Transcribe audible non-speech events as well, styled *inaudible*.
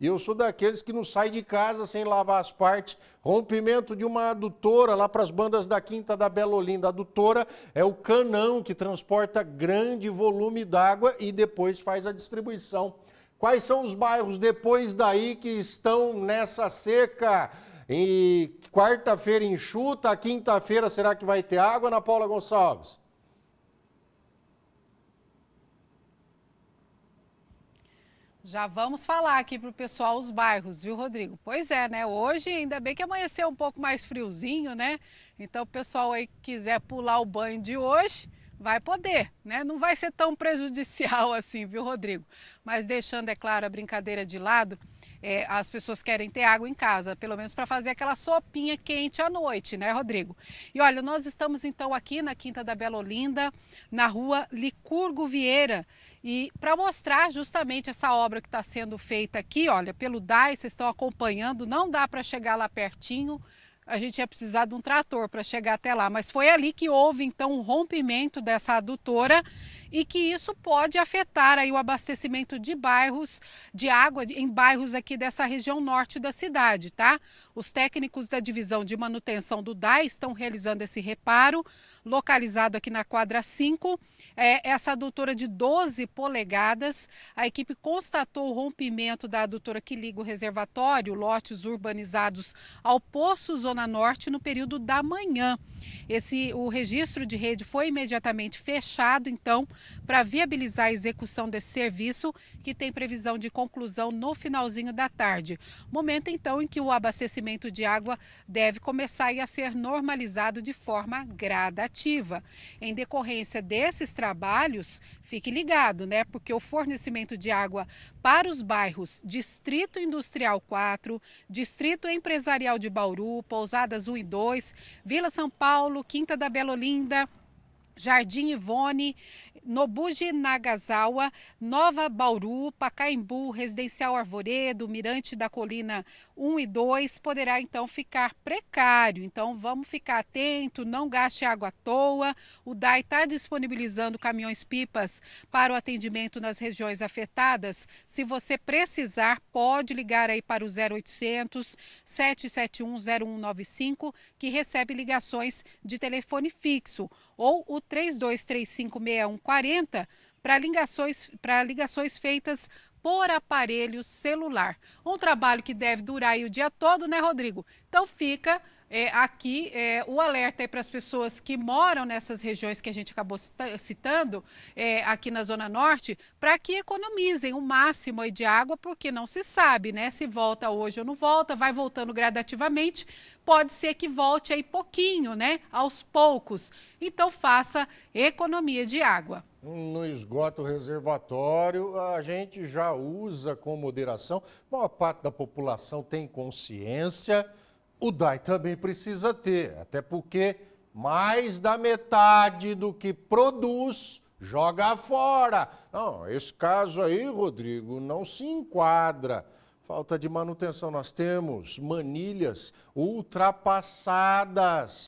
E eu sou daqueles que não sai de casa sem lavar as partes. Rompimento de uma adutora lá para as bandas da Quinta da Bela Olinda. A adutora é o canão que transporta grande volume d'água e depois faz a distribuição. Quais são os bairros depois daí que estão nessa seca? E quarta-feira enxuta, quinta-feira será que vai ter água, Ana Paula Gonçalves? Já vamos falar aqui para o pessoal os bairros, viu, Rodrigo? Pois é, né? Hoje, ainda bem que amanheceu um pouco mais friozinho, né? Então, o pessoal aí que quiser pular o banho de hoje, vai poder, né? Não vai ser tão prejudicial *laughs* assim, viu, Rodrigo? Mas deixando, é claro, a brincadeira de lado, é, as pessoas querem ter água em casa, pelo menos para fazer aquela sopinha quente à noite, né, Rodrigo? E olha, nós estamos então aqui na Quinta da Bela Olinda, na rua Licurgo Vieira, e para mostrar justamente essa obra que está sendo feita aqui, olha, pelo DAI, vocês estão acompanhando, não dá para chegar lá pertinho, a gente ia precisar de um trator para chegar até lá, mas foi ali que houve então o um rompimento dessa adutora e que isso pode afetar aí o abastecimento de bairros de água em bairros aqui dessa região norte da cidade, tá? Os técnicos da divisão de manutenção do DAI estão realizando esse reparo, localizado aqui na quadra 5. É, essa adutora de 12 polegadas, a equipe constatou o rompimento da adutora que liga o reservatório, lotes urbanizados ao Poço Zona Norte, no período da manhã. Esse, o registro de rede foi imediatamente fechado, então, para viabilizar a execução desse serviço, que tem previsão de conclusão no finalzinho da tarde. Momento, então, em que o abastecimento de água deve começar a ser normalizado de forma gradativa. Em decorrência desses trabalhos, fique ligado, né? Porque o fornecimento de água para os bairros Distrito Industrial 4, Distrito Empresarial de Bauru, Pousadas 1 e 2, Vila São Paulo, Quinta da Linda Jardim Ivone, Nobuji Nagasawa, Nova Bauru, Pacaembu, Residencial Arvoredo, Mirante da Colina 1 e 2 poderá então ficar precário. Então vamos ficar atento, não gaste água à toa. O DAI está disponibilizando caminhões pipas para o atendimento nas regiões afetadas. Se você precisar, pode ligar aí para o 0800 771 0195 que recebe ligações de telefone fixo ou o 32356140 para ligações, para ligações feitas por aparelho celular. Um trabalho que deve durar o dia todo, né, Rodrigo? Então fica é, aqui é, o alerta para as pessoas que moram nessas regiões que a gente acabou citando, é, aqui na Zona Norte, para que economizem o máximo de água, porque não se sabe né, se volta hoje ou não volta, vai voltando gradativamente, pode ser que volte aí pouquinho, né, aos poucos. Então faça economia de água. No esgoto reservatório, a gente já usa com moderação, boa parte da população tem consciência o DAI também precisa ter, até porque mais da metade do que produz joga fora. Não, esse caso aí, Rodrigo, não se enquadra. Falta de manutenção. Nós temos manilhas ultrapassadas.